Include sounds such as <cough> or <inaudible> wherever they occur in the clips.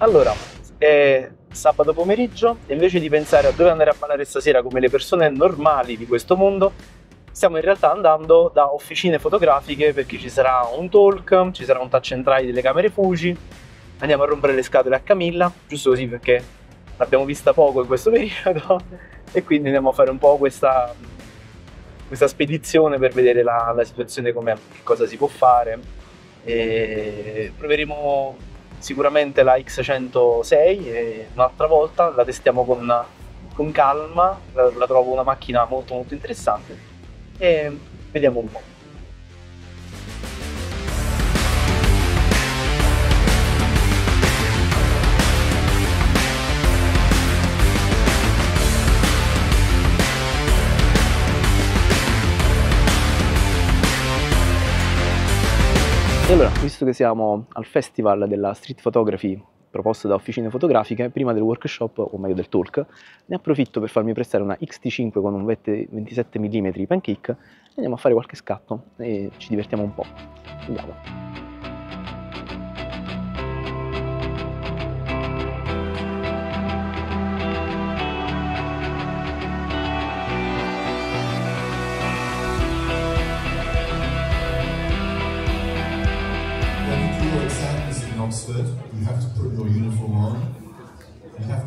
Allora, è sabato pomeriggio e invece di pensare a dove andare a ballare stasera come le persone normali di questo mondo, stiamo in realtà andando da officine fotografiche perché ci sarà un talk, ci sarà un touch and try delle camere Fuji, andiamo a rompere le scatole a Camilla, giusto così perché l'abbiamo vista poco in questo <laughs> periodo e quindi andiamo a fare un po' questa, questa spedizione per vedere la, la situazione com'è, cosa si può fare e proveremo sicuramente la X106 e un'altra volta la testiamo con, con calma, la, la, trovo una macchina molto molto interessante e vediamo un po'. E allora, visto che siamo al festival della street photography proposto da Officine Fotografiche, prima del workshop, o meglio del talk, ne approfitto per farmi prestare una XT5 con un 27 mm pancake, e andiamo a fare qualche scatto e ci divertiamo un po'. Andiamo!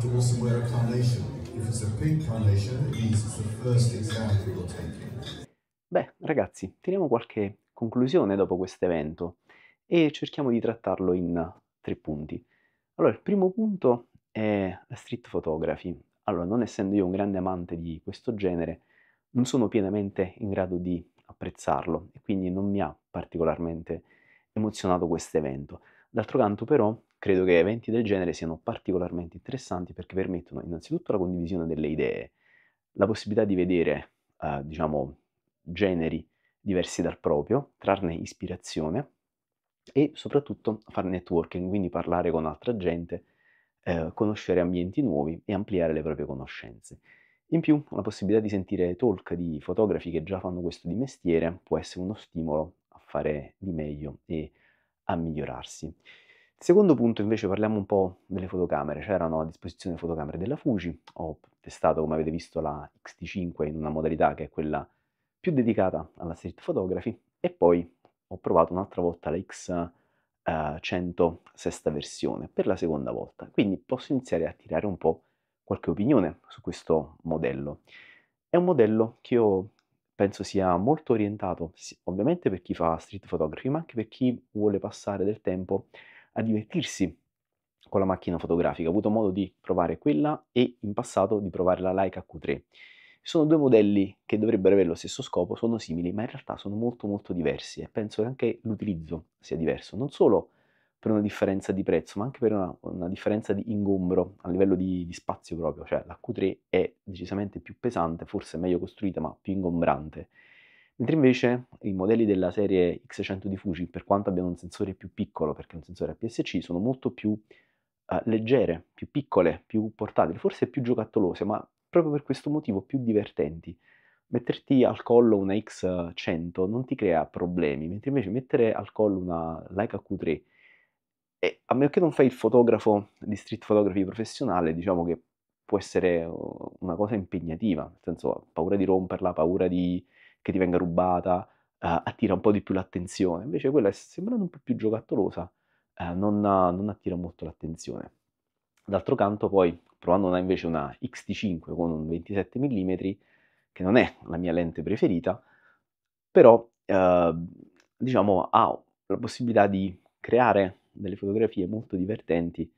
to also wear a carnation. If it's a pink carnation, it means it's the first exam you're taking. Beh, ragazzi, tiriamo qualche conclusione dopo questo evento e cerchiamo di trattarlo in tre punti. Allora, il primo punto è la street photography. Allora, non essendo io un grande amante di questo genere, non sono pienamente in grado di apprezzarlo e quindi non mi ha particolarmente emozionato questo evento. D'altro canto però Credo che eventi del genere siano particolarmente interessanti perché permettono innanzitutto la condivisione delle idee, la possibilità di vedere, eh, diciamo, generi diversi dal proprio, trarne ispirazione e soprattutto fare networking, quindi parlare con altra gente, eh, conoscere ambienti nuovi e ampliare le proprie conoscenze. In più, la possibilità di sentire talk di fotografi che già fanno questo di mestiere può essere uno stimolo a fare di meglio e a migliorarsi. Secondo punto invece parliamo un po' delle fotocamere, c'erano a disposizione fotocamere della Fuji, ho testato come avete visto la X-T5 in una modalità che è quella più dedicata alla street photography e poi ho provato un'altra volta la X100 eh, sesta versione per la seconda volta, quindi posso iniziare a tirare un po' qualche opinione su questo modello. È un modello che io penso sia molto orientato ovviamente per chi fa street photography ma anche per chi vuole passare del tempo a divertirsi con la macchina fotografica, ho avuto modo di provare quella e in passato di provare la Leica Q3. Sono due modelli che dovrebbero avere lo stesso scopo, sono simili, ma in realtà sono molto molto diversi e penso che anche l'utilizzo sia diverso, non solo per una differenza di prezzo, ma anche per una, una differenza di ingombro a livello di, di, spazio proprio, cioè la Q3 è decisamente più pesante, forse meglio costruita, ma più ingombrante Mentre invece i modelli della serie X100 di Fuji, per quanto abbiano un sensore più piccolo, perché è un sensore APS-C, sono molto più uh, leggere, più piccole, più portatili, forse più giocattolose, ma proprio per questo motivo più divertenti. Metterti al collo una X100 non ti crea problemi, mentre invece mettere al collo una Leica Q3, e a meno che non fai il fotografo di street photography professionale, diciamo che può essere eh, una cosa impegnativa, nel senso paura di romperla, paura di che ti venga rubata, uh, attira un po' di più l'attenzione. Invece quella è sembrando un po' più giocattolosa, uh, non, non, attira molto l'attenzione. D'altro canto poi, provando una, invece una XT5 con un 27 mm, che non è la mia lente preferita, però ehm, diciamo ha la possibilità di creare delle fotografie molto divertenti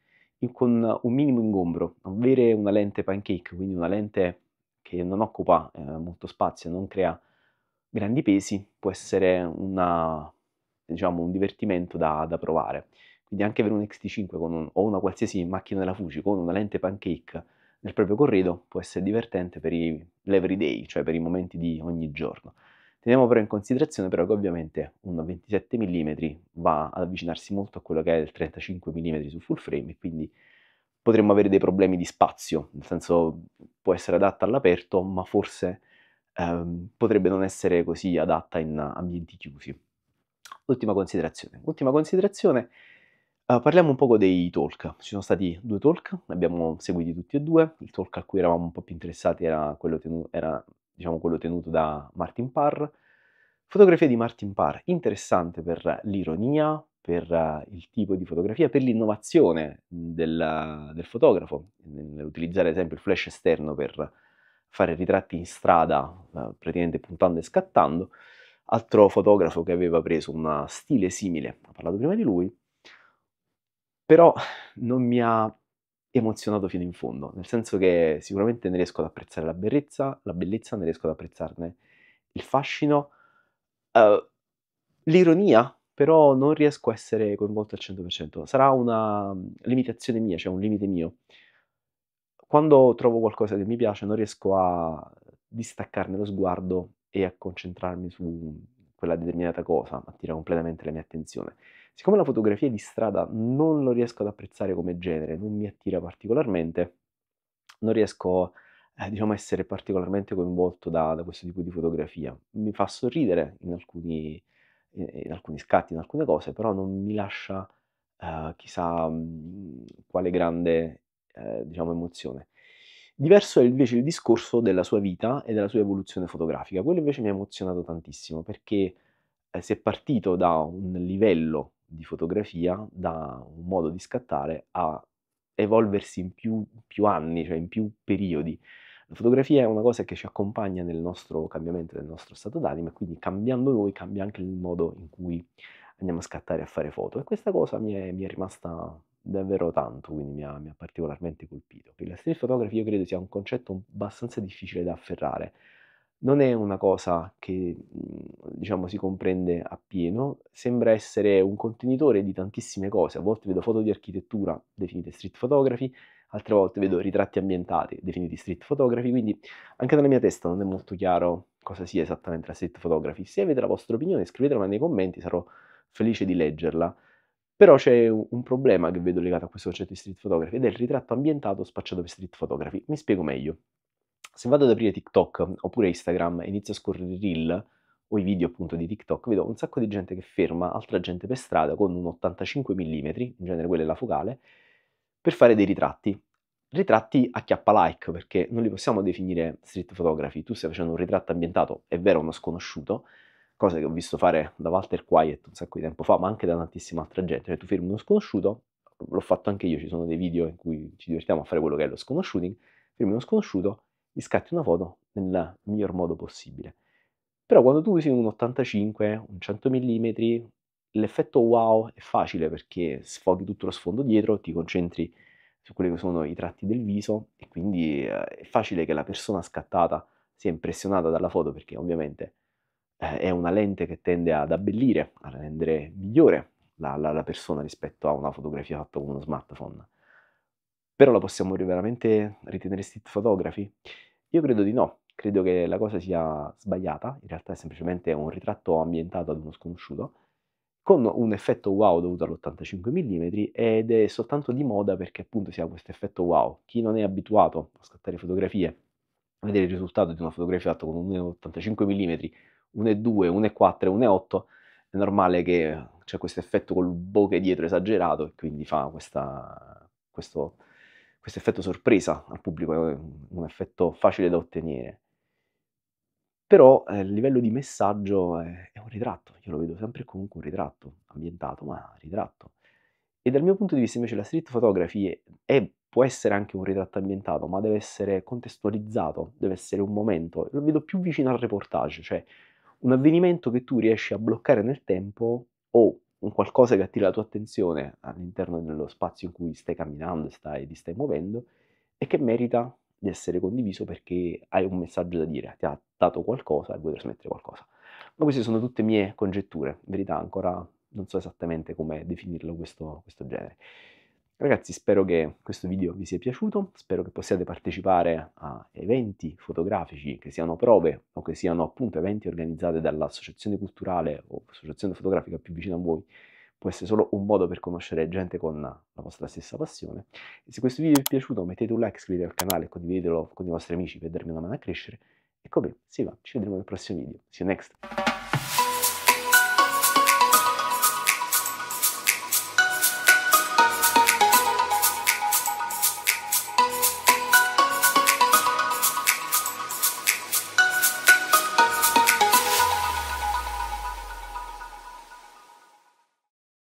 con un minimo ingombro, avere una lente pancake, quindi una lente che non occupa eh, molto spazio, non crea grandi pesi può essere una, diciamo, un divertimento da, da, provare. Quindi anche avere un XT5 un, o una qualsiasi macchina della Fuji con una lente pancake nel proprio corredo può essere divertente per l'everyday, cioè per i momenti di ogni giorno. Teniamo però in considerazione però che ovviamente un 27 mm va ad avvicinarsi molto a quello che è il 35 mm su full frame e quindi potremmo avere dei problemi di spazio, nel senso può essere adatta all'aperto ma forse ehm, potrebbe non essere così adatta in ambienti chiusi. Ultima considerazione. Ultima considerazione, eh, parliamo un poco dei talk. Ci sono stati due talk, ne abbiamo seguiti tutti e due. Il talk a cui eravamo un po' più interessati era quello, tenuto, era, diciamo, quello tenuto da Martin Parr. Fotografia di Martin Parr, interessante per l'ironia, per il tipo di fotografia, per l'innovazione del, del fotografo, nell'utilizzare ad esempio il flash esterno per fare ritratti in strada, eh, praticamente puntando e scattando. Altro fotografo che aveva preso una stile simile, ha parlato prima di lui, però non mi ha emozionato fino in fondo, nel senso che sicuramente ne riesco ad apprezzare la bellezza, la bellezza ne riesco ad apprezzarne il fascino, uh, l'ironia, però non riesco a essere coinvolto al 100%. Sarà una limitazione mia, cioè un limite mio. Quando trovo qualcosa che mi piace non riesco a distaccarne lo sguardo e a concentrarmi su quella determinata cosa, attira completamente la mia attenzione. Siccome la fotografia di strada non lo riesco ad apprezzare come genere, non mi attira particolarmente, non riesco eh, diciamo, a essere particolarmente coinvolto da, da, questo tipo di fotografia. Mi fa sorridere in alcuni, in alcuni scatti, in alcune cose, però non mi lascia eh, chissà mm, quale grande eh, diciamo, emozione. Diverso è invece il discorso della sua vita e della sua evoluzione fotografica. Quello invece mi ha emozionato tantissimo perché eh, si è partito da un livello di fotografia, da un modo di scattare, a evolversi in più, più anni, cioè in più periodi. La fotografia è una cosa che ci accompagna nel nostro cambiamento, nel nostro stato d'animo e quindi cambiando noi cambia anche il modo in cui andiamo a scattare e a fare foto. E questa cosa mi è, mi è rimasta davvero tanto, quindi mi ha, mi ha particolarmente colpito. La street photography io credo sia un concetto abbastanza difficile da afferrare, non è una cosa che mhmm, diciamo si comprende appieno, sembra essere un contenitore di tantissime cose, a volte vedo foto di architettura definite street photography, altre volte vedo ritratti ambientati definiti street photography, quindi anche nella mia testa non è molto chiaro cosa sia esattamente la street photography. Se avete la vostra opinione scrivetela nei commenti, sarò felice di leggerla. Però c'è un problema che vedo legato a questo concetto di street photography ed è il ritratto ambientato spacciato per street photography. Mi spiego meglio. Se vado ad aprire TikTok oppure Instagram e inizio a scorrere i reel o i video appunto di TikTok, vedo un sacco di gente che ferma altra gente per strada con un 85 mm, in genere quella è la focale, per fare dei ritratti. Ritratti a chiappa like perché non li possiamo definire street photography. Tu stai facendo un ritratto ambientato, è vero, uno sconosciuto, cosa che ho visto fare da Walter Quiet un sacco di tempo fa, ma anche da tantissima altra gente. Cioè, tu firmi uno sconosciuto, l'ho fatto anche io, ci sono dei video in cui ci divertiamo a fare quello che è lo sconosciuting, firmi uno sconosciuto, gli scatti una foto nel miglior modo possibile. Però quando tu usi un 85, un 100 mm, l'effetto wow è facile perché sfoghi tutto lo sfondo dietro, ti concentri su quelli che sono i tratti del viso e quindi eh, è facile che la persona scattata sia impressionata dalla foto perché ovviamente eh, è una lente che tende ad abbellire, a rendere migliore la, la, la persona rispetto a una fotografia fatta con uno smartphone. Però la possiamo veramente ritenere street photography? Io credo di no, credo che la cosa sia sbagliata, in realtà è semplicemente un ritratto ambientato ad uno sconosciuto, con un effetto wow dovuto all'85 mm ed è soltanto di moda perché appunto si ha questo effetto wow. Chi non è abituato a scattare fotografie, a vedere il risultato di una fotografia fatta con un 85 mm 1,2, 1,4, 1,8, è normale che c'è questo effetto col bokeh dietro esagerato e quindi fa questa, questo, questo effetto sorpresa al pubblico, è un effetto facile da ottenere. Però eh, livello di messaggio è, è un ritratto, io lo vedo sempre comunque un ritratto, ambientato, ma ritratto. E dal mio punto di vista invece la street photography è, può essere anche un ritratto ambientato, ma deve essere contestualizzato, deve essere un momento. Lo vedo più vicino al reportage, cioè un avvenimento che tu riesci a bloccare nel tempo o un qualcosa che attira la tua attenzione all'interno dello spazio in cui stai camminando stai, ti stai muovendo e che merita di essere condiviso perché hai un messaggio da dire, ti ha dato qualcosa e vuoi trasmettere qualcosa. Ma queste sono tutte mie congetture, in verità ancora non so esattamente come definirlo questo, questo genere. Ragazzi spero che questo video vi sia piaciuto, spero che possiate partecipare a eventi fotografici che siano prove o che siano appunto eventi organizzati dall'associazione culturale o associazione fotografica più vicina a voi può essere solo un modo per conoscere gente con la vostra stessa passione. E se questo video vi è piaciuto mettete un like, iscrivetevi al canale, condividetelo con i vostri amici per darmi una mano a crescere. E come si va, ci vedremo nel prossimo video. See you next!